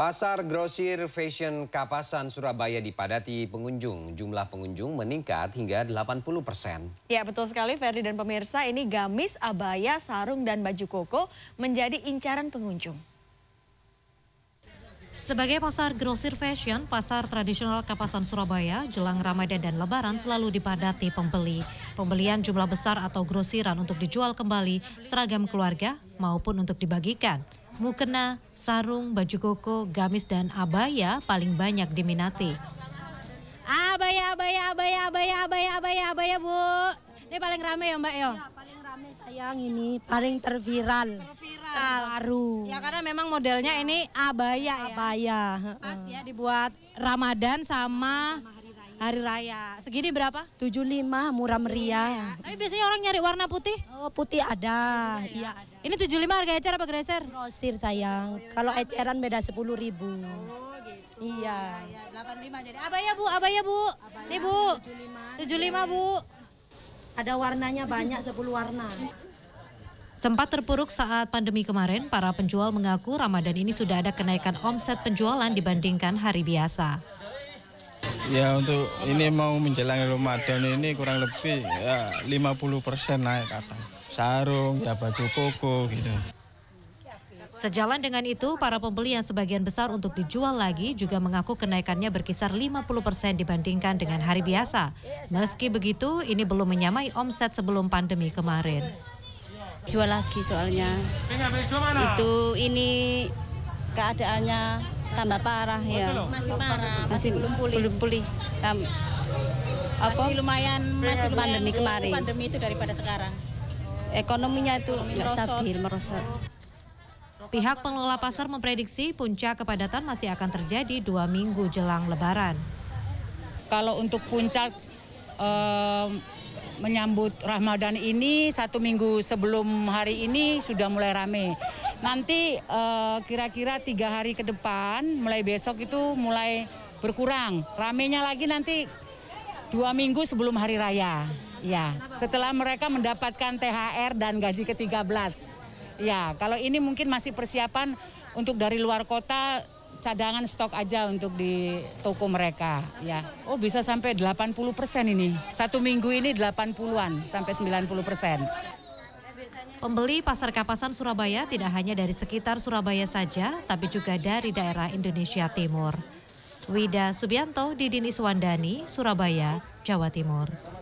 Pasar grosir fashion Kapasan Surabaya dipadati pengunjung. Jumlah pengunjung meningkat hingga 80 persen. Ya betul sekali Ferdi dan pemirsa ini gamis, abaya, sarung dan baju koko menjadi incaran pengunjung. Sebagai pasar grosir fashion, pasar tradisional Kapasan Surabaya jelang Ramadan dan Lebaran selalu dipadati pembeli. Pembelian jumlah besar atau grosiran untuk dijual kembali seragam keluarga maupun untuk dibagikan mukena, sarung, baju koko, gamis, dan abaya paling banyak diminati. Abaya, abaya, abaya, abaya, abaya, abaya, abaya, Bu. Ini paling rame ya Mbak ya? Iya, paling rame sayang ini, paling terviral. Terviral. Baru. Ya karena memang modelnya ini abaya, abaya. ya? Abaya. Pas ya dibuat Ramadan sama, hari, raya. Segini berapa? 75 murah meriah. Ya. Tapi biasanya orang nyari warna putih? Oh, putih ada. Iya, ada. Ini 75 harga ecer apa greser? Grosir sayang. Kalau eceran beda sepuluh ribu. Oh gitu. Iya. iya delapan ya, 85 jadi. ya, Bu, Apa ya, Bu. Abaya, Nih Bu. 75, 75 Bu. Ada warnanya banyak 10 warna. Sempat terpuruk saat pandemi kemarin, para penjual mengaku Ramadan ini sudah ada kenaikan omset penjualan dibandingkan hari biasa. Ya untuk ini mau menjelang Ramadan ini kurang lebih ya, 50 persen naik atau sarung, ya baju koko gitu. Sejalan dengan itu, para pembeli yang sebagian besar untuk dijual lagi juga mengaku kenaikannya berkisar 50 persen dibandingkan dengan hari biasa. Meski begitu, ini belum menyamai omset sebelum pandemi kemarin. Jual lagi soalnya. Itu ini keadaannya tambah parah ya. Masih parah, masih, belum pulih. Belum pulih. apa? Masih lumayan, masih lumayan pandemi kemarin. Pandemi itu daripada sekarang ekonominya itu nggak stabil merosot. Pihak pengelola pasar memprediksi puncak kepadatan masih akan terjadi dua minggu jelang Lebaran. Kalau untuk puncak menyambut Ramadan ini satu minggu sebelum hari ini sudah mulai rame. Nanti eh, kira-kira tiga hari ke depan, mulai besok itu mulai berkurang. Ramenya lagi nanti dua minggu sebelum hari raya. Ya, setelah mereka mendapatkan THR dan gaji ke-13. Ya, kalau ini mungkin masih persiapan untuk dari luar kota cadangan stok aja untuk di toko mereka ya. Oh bisa sampai 80 persen ini. Satu minggu ini 80-an sampai 90 persen. Pembeli pasar kapasan Surabaya tidak hanya dari sekitar Surabaya saja, tapi juga dari daerah Indonesia Timur. Wida Subianto, Didin Iswandani, Surabaya, Jawa Timur.